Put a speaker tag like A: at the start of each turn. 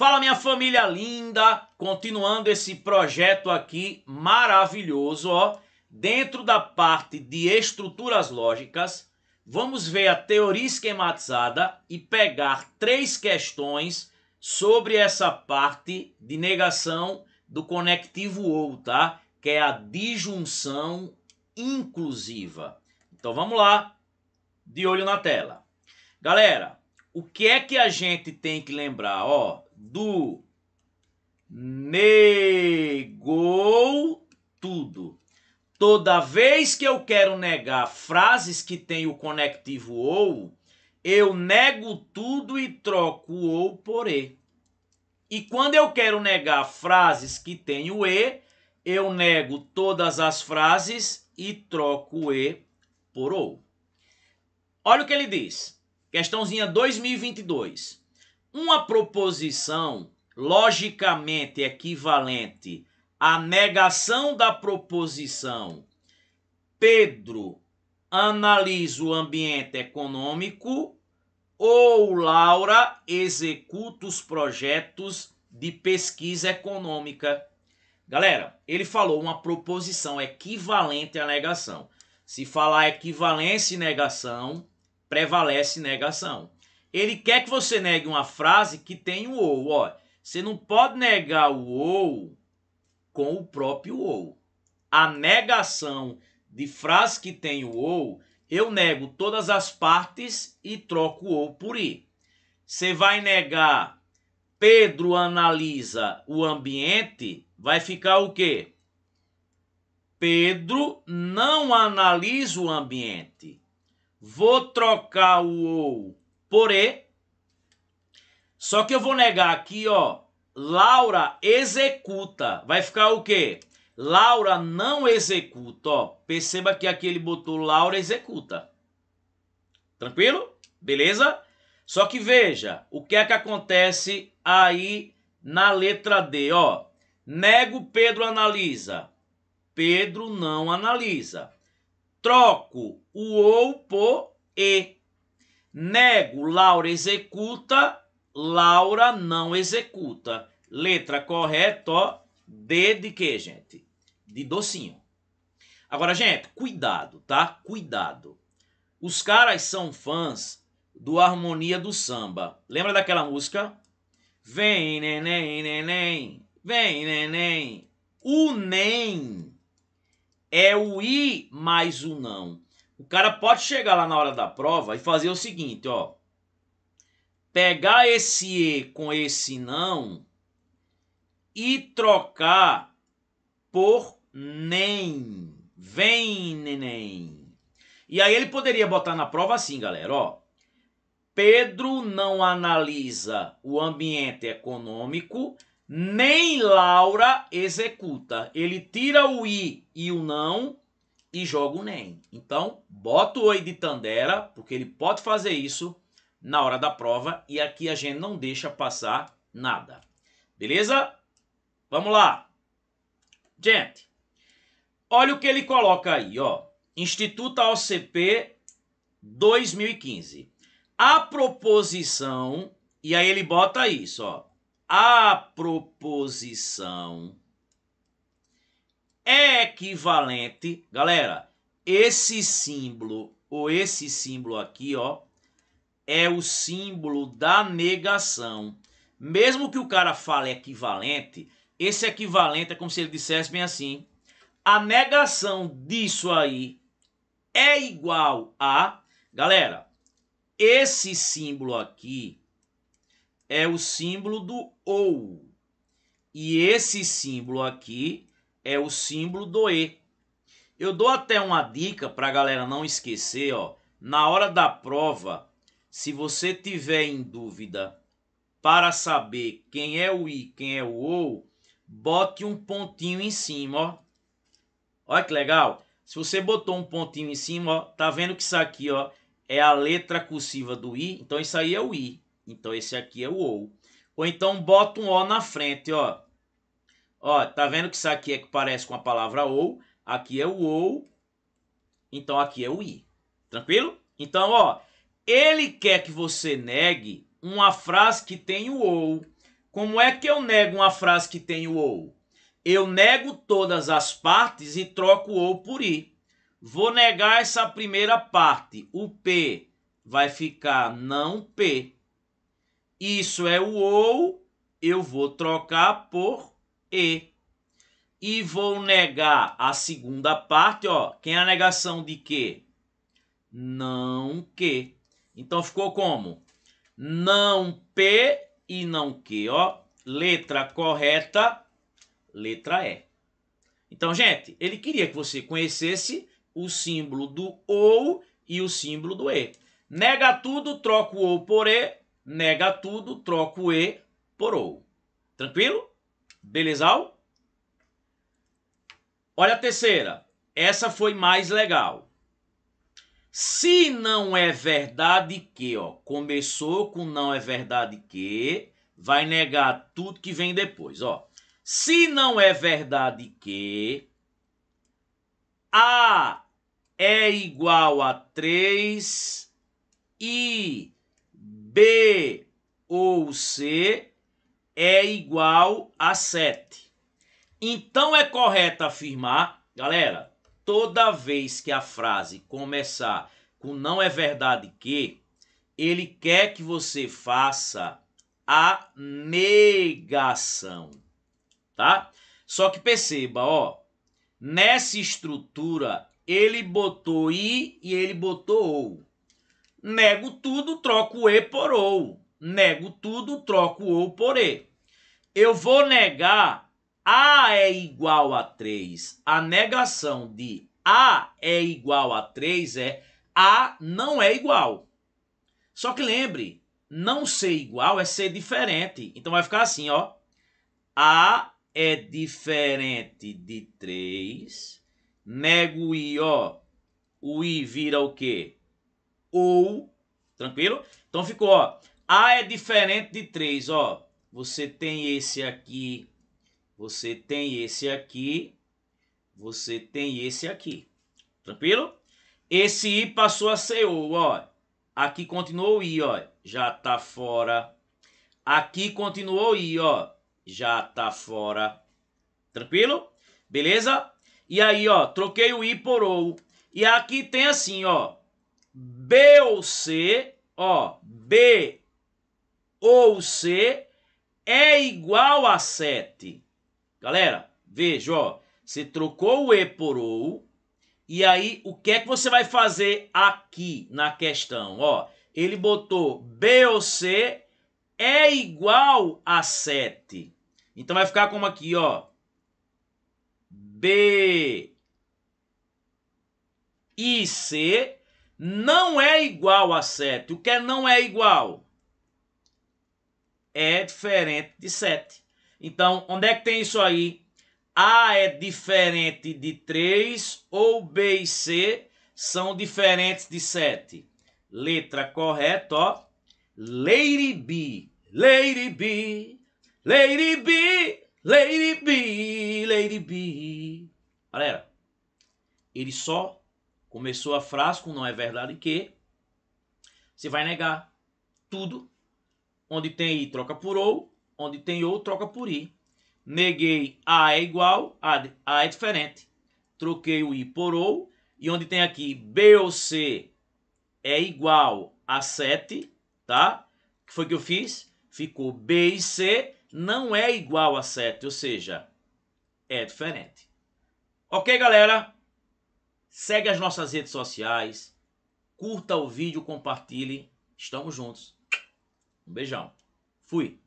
A: Fala minha família linda, continuando esse projeto aqui maravilhoso, ó. Dentro da parte de estruturas lógicas, vamos ver a teoria esquematizada e pegar três questões sobre essa parte de negação do conectivo ou, tá? Que é a disjunção inclusiva. Então vamos lá, de olho na tela. Galera, o que é que a gente tem que lembrar, ó? do negou tudo. Toda vez que eu quero negar frases que têm o conectivo ou, eu nego tudo e troco o ou por e. E quando eu quero negar frases que têm o e, eu nego todas as frases e troco o e por ou. Olha o que ele diz. Questãozinha 2022. Uma proposição logicamente equivalente à negação da proposição Pedro analisa o ambiente econômico ou Laura executa os projetos de pesquisa econômica. Galera, ele falou uma proposição equivalente à negação. Se falar equivalência e negação, prevalece negação. Ele quer que você negue uma frase que tem o um ou. Ó, você não pode negar o ou com o próprio ou. A negação de frase que tem o ou, eu nego todas as partes e troco o ou por i. Você vai negar Pedro analisa o ambiente, vai ficar o quê? Pedro não analisa o ambiente. Vou trocar o ou porém, só que eu vou negar aqui, ó, Laura executa. Vai ficar o quê? Laura não executa, ó. Perceba que aqui ele botou Laura executa. Tranquilo? Beleza? Só que veja, o que é que acontece aí na letra D, ó. Nego, Pedro analisa. Pedro não analisa. Troco o ou por e. Nego, Laura executa, Laura não executa. Letra correta, ó. D de quê, gente? De docinho. Agora, gente, cuidado, tá? Cuidado. Os caras são fãs do Harmonia do Samba. Lembra daquela música? Vem, neném, neném. Vem, neném. O nem é o i mais o não. O cara pode chegar lá na hora da prova e fazer o seguinte, ó. Pegar esse E com esse não e trocar por nem. Vem, neném. E aí ele poderia botar na prova assim, galera, ó. Pedro não analisa o ambiente econômico, nem Laura executa. Ele tira o i e o não e joga o NEM. Então, bota o oi de Tandera, porque ele pode fazer isso na hora da prova e aqui a gente não deixa passar nada. Beleza? Vamos lá. Gente, olha o que ele coloca aí, ó. Instituto OCP 2015. A proposição, e aí ele bota isso, ó. A proposição é equivalente, galera, esse símbolo ou esse símbolo aqui, ó, é o símbolo da negação. Mesmo que o cara fale equivalente, esse equivalente é como se ele dissesse bem assim: a negação disso aí é igual a, galera, esse símbolo aqui é o símbolo do ou. E esse símbolo aqui é o símbolo do E. Eu dou até uma dica para a galera não esquecer, ó. Na hora da prova, se você tiver em dúvida para saber quem é o I, quem é o O, bote um pontinho em cima, ó. Olha que legal. Se você botou um pontinho em cima, ó, tá vendo que isso aqui, ó, é a letra cursiva do I, então isso aí é o I. Então esse aqui é o O. Ou então bota um O na frente, ó. Ó, tá vendo que isso aqui é que parece com a palavra ou. Aqui é o ou. Então aqui é o i. Tranquilo? Então, ó, ele quer que você negue uma frase que tem o ou. Como é que eu nego uma frase que tem o ou? Eu nego todas as partes e troco o ou por i. Vou negar essa primeira parte. O p vai ficar não p. Isso é o ou, eu vou trocar por e. E vou negar a segunda parte, ó. Quem é a negação de que? Não que. Então ficou como? Não P e não que, ó. Letra correta, letra E. Então, gente, ele queria que você conhecesse o símbolo do OU e o símbolo do E. Nega tudo, troca o OU por E. Nega tudo, troca o E por OU. Tranquilo? Belezal? Olha a terceira. Essa foi mais legal. Se não é verdade que, ó, começou com não é verdade que, vai negar tudo que vem depois, ó. Se não é verdade que A é igual a 3 e B ou C é igual a 7. Então é correto afirmar, galera, toda vez que a frase começar com não é verdade que, ele quer que você faça a negação, tá? Só que perceba, ó, nessa estrutura ele botou i e ele botou ou. Nego tudo, troco e por ou nego tudo, troco ou por e. Eu vou negar A é igual a 3. A negação de A é igual a 3 é A não é igual. Só que lembre, não ser igual é ser diferente. Então vai ficar assim, ó. A é diferente de 3. Nego o I, ó. O I vira o quê? Ou. Tranquilo? Então ficou, ó. A é diferente de 3, ó. Você tem esse aqui, você tem esse aqui, você tem esse aqui. Tranquilo? Esse I passou a ser O, ó. Aqui continuou o I, ó. Já tá fora. Aqui continuou o I, ó. Já tá fora. Tranquilo? Beleza? E aí, ó, troquei o I por O. E aqui tem assim, ó. B ou C, ó. B ou C é igual a 7. Galera, veja, ó, você trocou o E por OU, e aí o que é que você vai fazer aqui na questão? Ó, ele botou B ou C é igual a 7. Então vai ficar como aqui, ó. B e C não é igual a 7. O que é não é igual? é diferente de 7. Então, onde é que tem isso aí? A é diferente de 3 ou B e C são diferentes de 7? Letra correta, ó. Lady B, Lady B, Lady B, Lady B, Lady B. Galera, ele só começou a frase com não é verdade que. Você vai negar tudo Onde tem i, troca por ou. Onde tem ou, troca por i. Neguei a é igual, a, a é diferente. Troquei o i por ou. E onde tem aqui b ou c é igual a 7, tá? O que foi que eu fiz? Ficou b e c não é igual a 7, ou seja, é diferente. Ok, galera? Segue as nossas redes sociais, curta o vídeo, compartilhe. Estamos juntos. Um beijão. Fui.